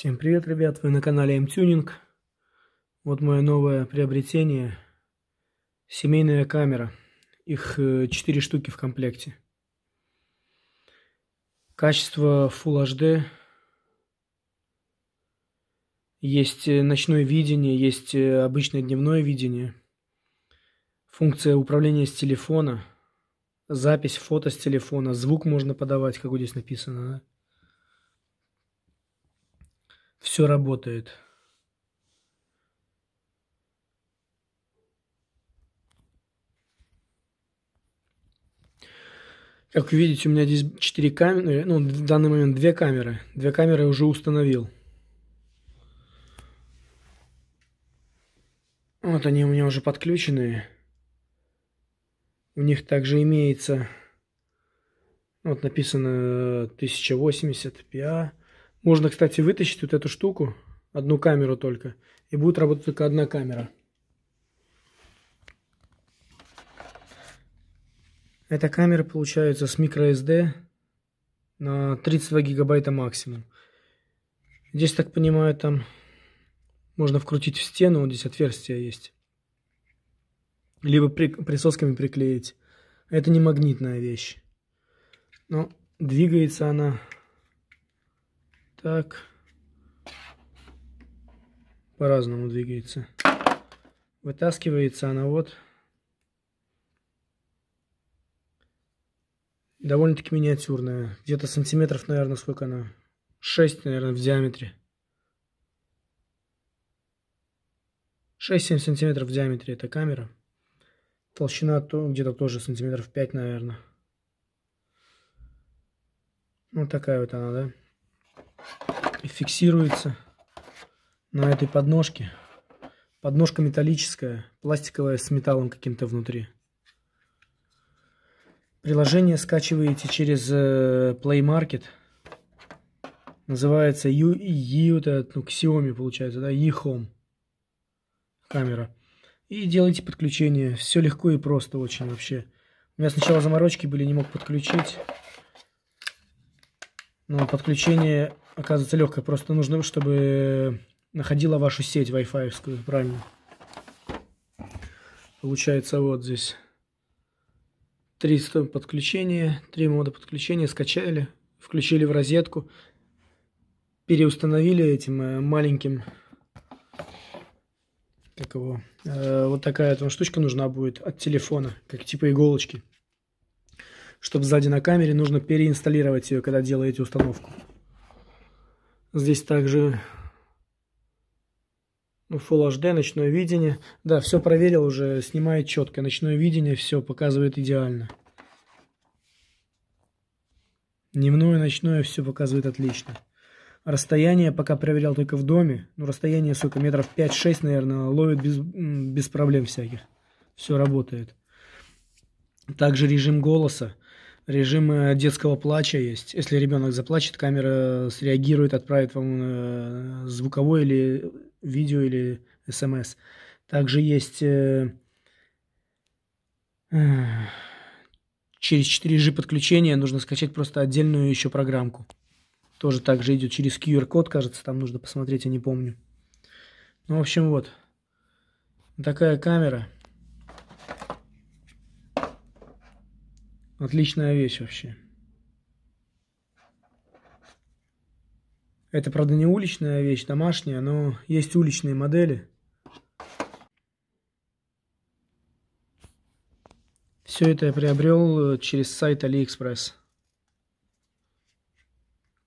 Всем привет, ребят! Вы на канале МТюнинг. Вот мое новое приобретение. Семейная камера. Их 4 э, штуки в комплекте. Качество Full HD. Есть э, ночное видение, есть э, обычное дневное видение. Функция управления с телефона. Запись фото с телефона. Звук можно подавать, как вот здесь написано. Да? все работает. Как видите, у меня здесь 4 камеры, ну, ну, в данный момент 2 камеры. 2 камеры уже установил. Вот они у меня уже подключены. У них также имеется, вот написано 1080 э, PA. Можно, кстати, вытащить вот эту штуку, одну камеру только, и будет работать только одна камера. Эта камера получается с microSD на 32 гигабайта максимум. Здесь, так понимаю, там можно вкрутить в стену, вот здесь отверстие есть. Либо при, присосками приклеить. Это не магнитная вещь. Но двигается она так. По-разному двигается. Вытаскивается она вот. Довольно-таки миниатюрная. Где-то сантиметров, наверное, сколько она? 6, наверное, в диаметре. 6-7 сантиметров в диаметре эта камера. Толщина то, где-то тоже сантиметров 5, наверное. Вот такая вот она, да? и фиксируется на этой подножке. Подножка металлическая, пластиковая с металлом каким-то внутри. Приложение скачиваете через э, Play Market. Называется U, U это, ну, к Xiaomi получается, да, E-Home камера. И делайте подключение. Все легко и просто очень вообще. У меня сначала заморочки были, не мог подключить. Но ну, подключение оказывается легкое. Просто нужно, чтобы находила вашу сеть Wi-Fi правильно. Получается вот здесь. 300 подключения, три мода подключения скачали, включили в розетку, переустановили этим э, маленьким, как его, э, вот такая вот штучка нужна будет от телефона, как типа иголочки чтобы сзади на камере нужно переинсталлировать ее, когда делаете установку. Здесь также ну, Full HD, ночное видение. Да, все проверил уже, снимает четко. Ночное видение все показывает идеально. Дневное, ночное все показывает отлично. Расстояние пока проверял только в доме. Ну, расстояние, сколько, метров 5-6, наверное, ловит без, без проблем всяких. Все работает. Также режим голоса. Режимы детского плача есть. Если ребенок заплачет, камера среагирует, отправит вам э, звуковое или видео или смс. Также есть э, э, через 4G подключение нужно скачать просто отдельную еще программку. Тоже также идет через QR-код, кажется, там нужно посмотреть, я не помню. Ну, в общем, вот. Такая камера. Отличная вещь вообще. Это, правда, не уличная вещь, домашняя, но есть уличные модели. Все это я приобрел э, через сайт AliExpress.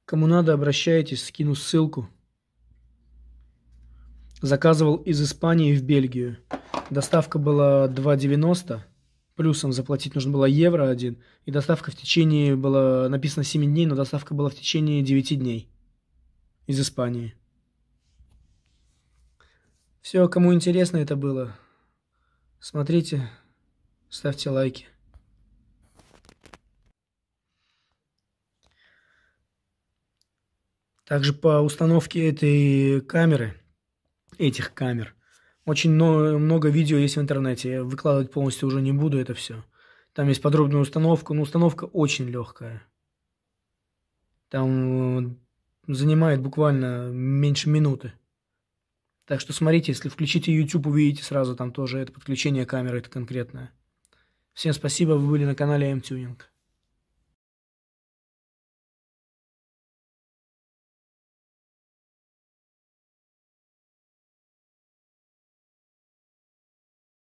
Кому надо, обращайтесь, скину ссылку. Заказывал из Испании в Бельгию. Доставка была 2,90 плюсом заплатить нужно было евро один, и доставка в течение было написано 7 дней, но доставка была в течение 9 дней из Испании. Все, кому интересно это было, смотрите, ставьте лайки. Также по установке этой камеры, этих камер – очень много видео есть в интернете. Я выкладывать полностью уже не буду это все. Там есть подробная установка. Но ну, установка очень легкая. Там э, занимает буквально меньше минуты. Так что смотрите, если включите YouTube, увидите сразу там тоже это подключение камеры это конкретное. Всем спасибо, вы были на канале MTuning.